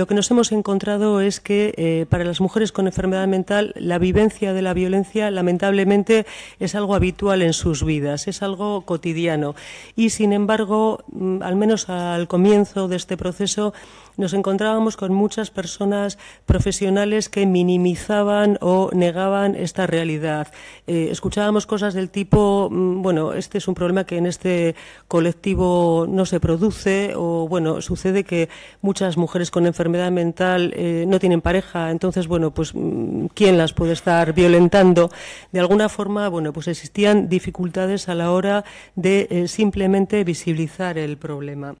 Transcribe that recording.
Lo que nos hemos encontrado es que eh, para las mujeres con enfermedad mental la vivencia de la violencia lamentablemente es algo habitual en sus vidas, es algo cotidiano. Y sin embargo, mm, al menos al comienzo de este proceso, nos encontrábamos con muchas personas profesionales que minimizaban o negaban esta realidad. Eh, escuchábamos cosas del tipo, mm, bueno, este es un problema que en este colectivo no se produce o, bueno, sucede que muchas mujeres con enfermedad enfermedad mental eh, no tienen pareja, entonces, bueno, pues mm, quién las puede estar violentando. De alguna forma, bueno, pues existían dificultades a la hora de eh, simplemente visibilizar el problema.